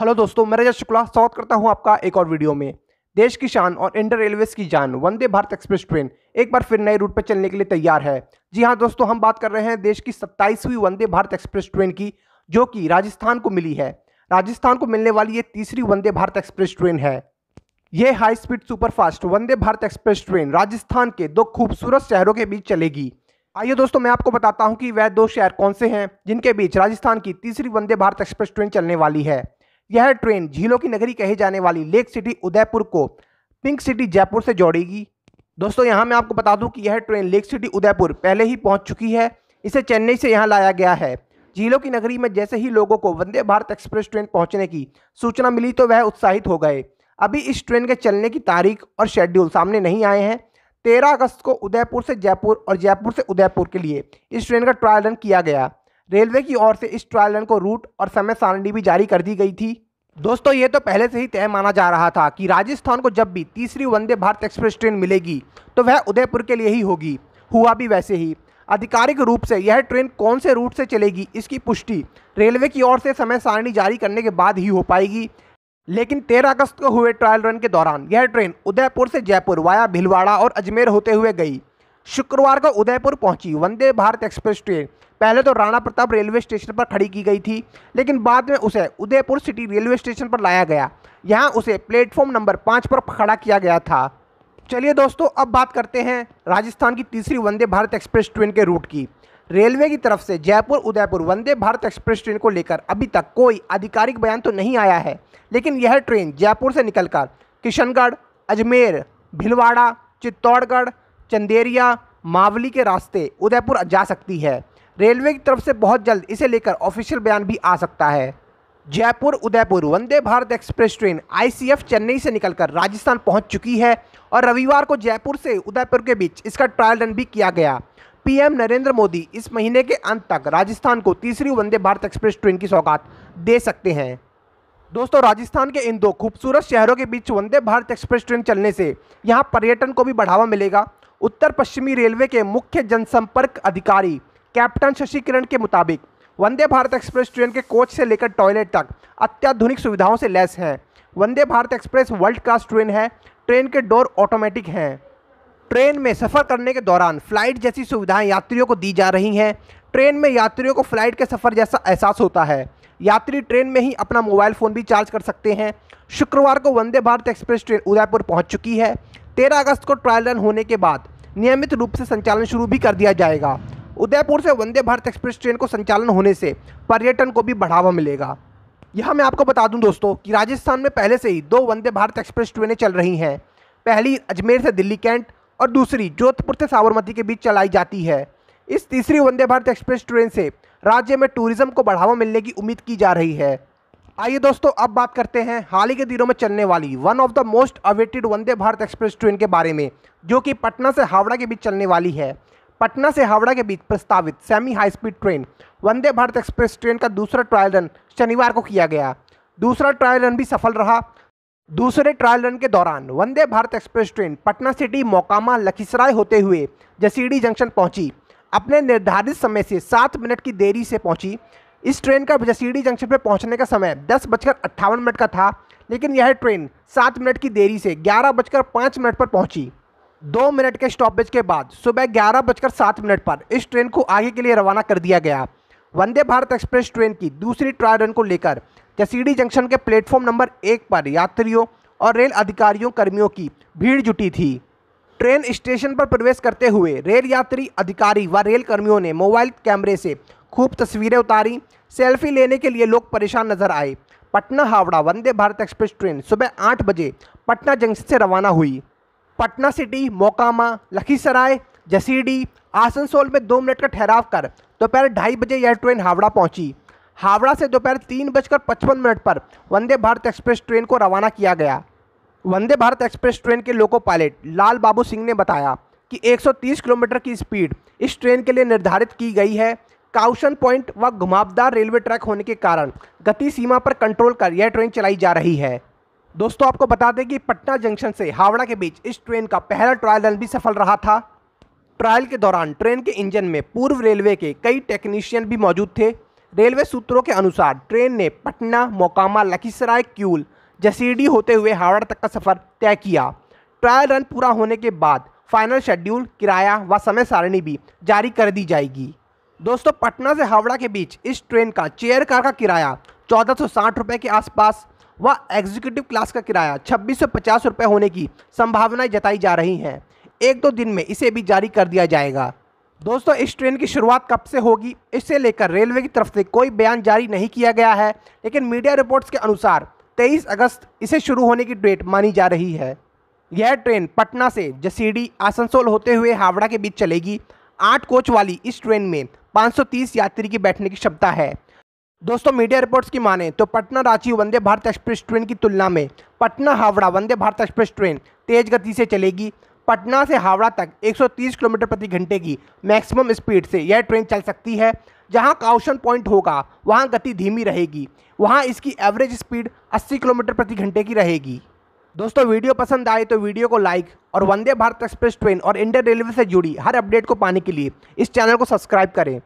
hello दोस्तों मैं रजत शुक्ला स्वागत करता हूं आपका एक और वीडियो में देश की शान और इंडर रेलवेज की जान वंदे भारत एक्सप्रेस ट्रेन एक बार फिर नए रूट पर चलने के लिए तैयार है जी हां दोस्तों हम बात कर रहे हैं देश की 27वीं वंदे भारत एक्सप्रेस ट्रेन की जो कि राजस्थान को मिली है राजस्थान को मिलने वाली ये तीसरी वंदे भारत एक्सप्रेस ट्रेन है ये high speed superfast Vande Bharat express train Rajasthan के दो खूबसूरत शहरों के बीच चलेगी आइए दोस्तों मैं आपको बताता हूँ कि वह दो शहर कौन से हैं जिनके बीच राजस्थान की तीसरी वंदे भारत एक्सप्रेस ट्रेन चलने वाली है यह ट्रेन झीलों की नगरी कही जाने वाली लेक सिटी उदयपुर को पिंक सिटी जयपुर से जोड़ेगी दोस्तों यहाँ मैं आपको बता दूँ कि यह ट्रेन लेक सिटी उदयपुर पहले ही पहुँच चुकी है इसे चेन्नई से यहाँ लाया गया है झीलों की नगरी में जैसे ही लोगों को वंदे भारत एक्सप्रेस ट्रेन पहुँचने की सूचना मिली तो वह उत्साहित हो गए अभी इस ट्रेन के चलने की तारीख और शेड्यूल सामने नहीं आए हैं तेरह अगस्त को उदयपुर से जयपुर और जयपुर से उदयपुर के लिए इस ट्रेन का ट्रायल रन किया गया रेलवे की ओर से इस ट्रायल रन को रूट और समय सारणी भी जारी कर दी गई थी दोस्तों ये तो पहले से ही तय माना जा रहा था कि राजस्थान को जब भी तीसरी वंदे भारत एक्सप्रेस ट्रेन मिलेगी तो वह उदयपुर के लिए ही होगी हुआ भी वैसे ही आधिकारिक रूप से यह ट्रेन कौन से रूट से चलेगी इसकी पुष्टि रेलवे की ओर से समय सारणी जारी करने के बाद ही हो पाएगी लेकिन 13 अगस्त को हुए ट्रायल रन के दौरान यह ट्रेन उदयपुर से जयपुर वाया भिलवाड़ा और अजमेर होते हुए गई शुक्रवार को उदयपुर पहुंची वंदे भारत एक्सप्रेस ट्रेन पहले तो राणा प्रताप रेलवे स्टेशन पर खड़ी की गई थी लेकिन बाद में उसे उदयपुर सिटी रेलवे स्टेशन पर लाया गया यहाँ उसे प्लेटफॉर्म नंबर पाँच पर खड़ा किया गया था चलिए दोस्तों अब बात करते हैं राजस्थान की तीसरी वंदे भारत एक्सप्रेस ट्रेन के रूट की रेलवे की तरफ से जयपुर उदयपुर वंदे भारत एक्सप्रेस ट्रेन को लेकर अभी तक कोई आधिकारिक बयान तो नहीं आया है लेकिन यह ट्रेन जयपुर से निकलकर किशनगढ़ अजमेर भिलवाड़ा चित्तौड़गढ़ चंदेरिया मावली के रास्ते उदयपुर जा सकती है रेलवे की तरफ से बहुत जल्द इसे लेकर ऑफिशियल बयान भी आ सकता है Jaipur Udaipur Vande Bharat express train ICF Chennai से निकलकर राजस्थान पहुंच चुकी है और रविवार को जयपुर से उदयपुर के बीच इसका ट्रायल रन भी किया गया पीएम नरेंद्र मोदी इस महीने के अंत तक राजस्थान को तीसरी वंदे भारत एक्सप्रेस ट्रेन की सौगात दे सकते हैं दोस्तों राजस्थान के इन दो खूबसूरत शहरों के बीच वंदे भारत एक्सप्रेस ट्रेन चलने से यहाँ पर्यटन को भी बढ़ावा मिलेगा उत्तर पश्चिमी रेलवे के मुख्य जनसंपर्क अधिकारी कैप्टन शशि किरण के मुताबिक वंदे भारत एक्सप्रेस ट्रेन के कोच से लेकर टॉयलेट तक अत्याधुनिक सुविधाओं से लैस है Vande Bharat express world class train है ट्रेन के डोर ऑटोमेटिक हैं ट्रेन में सफ़र करने के दौरान फ्लाइट जैसी सुविधाएं यात्रियों को दी जा रही हैं ट्रेन में यात्रियों को फ्लाइट के सफ़र जैसा एहसास होता है यात्री ट्रेन में ही अपना मोबाइल फ़ोन भी चार्ज कर सकते हैं शुक्रवार को वंदे भारत एक्सप्रेस ट्रेन उदयपुर पहुंच चुकी है तेरह अगस्त को ट्रायल रन होने के बाद नियमित रूप से संचालन शुरू भी कर दिया जाएगा उदयपुर से वंदे भारत एक्सप्रेस ट्रेन को संचालन होने से पर्यटन को भी बढ़ावा मिलेगा यह मैं आपको बता दूं दोस्तों कि राजस्थान में पहले से ही दो वंदे भारत एक्सप्रेस ट्रेनें चल रही हैं पहली अजमेर से दिल्ली कैंट और दूसरी जोधपुर से साबरमती के बीच चलाई जाती है इस तीसरी वंदे भारत एक्सप्रेस ट्रेन से राज्य में टूरिज्म को बढ़ावा मिलने की उम्मीद की जा रही है आइए दोस्तों अब बात करते हैं हाल ही के दिनों में चलने वाली one of the most awaited Vande Bharat express train के बारे में जो कि पटना से हावड़ा के बीच चलने वाली है पटना से हावड़ा के बीच प्रस्तावित semi high speed train Vande Bharat express train का दूसरा ट्रायल रन शनिवार को किया गया दूसरा ट्रायल रन भी सफल रहा दूसरे ट्रायल रन के दौरान Vande Bharat express train Patna city Mokama Lakhisarai होते हुए जसीडी जंक्शन पहुंची अपने निर्धारित समय से सात मिनट की देरी से पहुंची इस ट्रेन का जसीडी जंक्शन पर पहुंचने का समय दस बजकर अट्ठावन मिनट का था लेकिन यह ट्रेन सात मिनट की देरी से ग्यारह बजकर पाँच मिनट पर पहुंची दो मिनट के स्टॉपेज के बाद सुबह ग्यारह बजकर सात मिनट पर इस ट्रेन को आगे के लिए रवाना कर दिया गया वंदे भारत एक्सप्रेस ट्रेन की दूसरी ट्रायल रन को लेकर जसीडी जंक्शन के प्लेटफॉर्म नंबर एक पर यात्रियों और रेल अधिकारियों कर्मियों की भीड़ जुटी थी ट्रेन स्टेशन पर प्रवेश करते हुए रेल यात्री अधिकारी व रेल कर्मियों ने मोबाइल कैमरे से खूब तस्वीरें उतारी सेल्फी लेने के लिए लोग परेशान नजर आए पटना हावड़ा वंदे भारत एक्सप्रेस ट्रेन सुबह आठ बजे पटना जंक्शन से रवाना हुई पटना सिटी मोकामा लखीसराय जसीडी आसनसोल में दो मिनट का ठहराव कर दोपहर ढाई बजे यह ट्रेन हावड़ा पहुंची हावड़ा से दोपहर तीन बजकर पचपन मिनट पर वंदे भारत एक्सप्रेस ट्रेन को रवाना किया गया वंदे भारत एक्सप्रेस ट्रेन के लोको पायलट लाल बाबू सिंह ने बताया कि 130 किलोमीटर की स्पीड इस ट्रेन के लिए निर्धारित की गई है काउशन पॉइंट व घुमावदार रेलवे ट्रैक होने के कारण गति सीमा पर कंट्रोल कर यह ट्रेन चलाई जा रही है दोस्तों आपको बता दें कि पटना जंक्शन से हावड़ा के बीच इस ट्रेन का पहला ट्रायल रन भी सफल रहा था ट्रायल के दौरान ट्रेन के इंजन में पूर्व रेलवे के कई टेक्नीशियन भी मौजूद थे रेलवे सूत्रों के अनुसार ट्रेन ने पटना मोकामा लखीसराय क्यूल जसीडी होते हुए हावड़ा तक का सफ़र तय किया ट्रायल रन पूरा होने के बाद फाइनल शेड्यूल किराया व समय सारणी भी जारी कर दी जाएगी दोस्तों पटना से हावड़ा के बीच इस ट्रेन का चेयर कार का किराया चौदह सौ के आसपास व एग्जीक्यूटिव क्लास का किराया छब्बीस सौ पचास रुपये होने की संभावनाएं जताई जा रही हैं एक दो दिन में इसे भी जारी कर दिया जाएगा दोस्तों इस ट्रेन की शुरुआत कब से होगी इससे लेकर रेलवे की तरफ से कोई बयान जारी नहीं किया गया है लेकिन मीडिया रिपोर्ट्स के अनुसार 23 अगस्त इसे शुरू होने की डेट मानी जा रही है यह ट्रेन पटना से जसीडी आसनसोल होते हुए हावड़ा के बीच चलेगी आठ कोच वाली इस ट्रेन में 530 यात्री की बैठने की क्षमता है दोस्तों मीडिया रिपोर्ट्स की माने तो पटना रांची वंदे भारत एक्सप्रेस ट्रेन की तुलना में पटना हावड़ा वंदे भारत एक्सप्रेस ट्रेन तेज गति से चलेगी पटना से हावड़ा तक 130 किलोमीटर प्रति घंटे की मैक्सिमम स्पीड से यह ट्रेन चल सकती है जहां काउशन पॉइंट होगा वहां गति धीमी रहेगी वहां इसकी एवरेज स्पीड 80 किलोमीटर प्रति घंटे की रहेगी दोस्तों वीडियो पसंद आए तो वीडियो को लाइक और वंदे भारत एक्सप्रेस ट्रेन और इंडियन रेलवे से जुड़ी हर अपडेट को पाने के लिए इस चैनल को सब्सक्राइब करें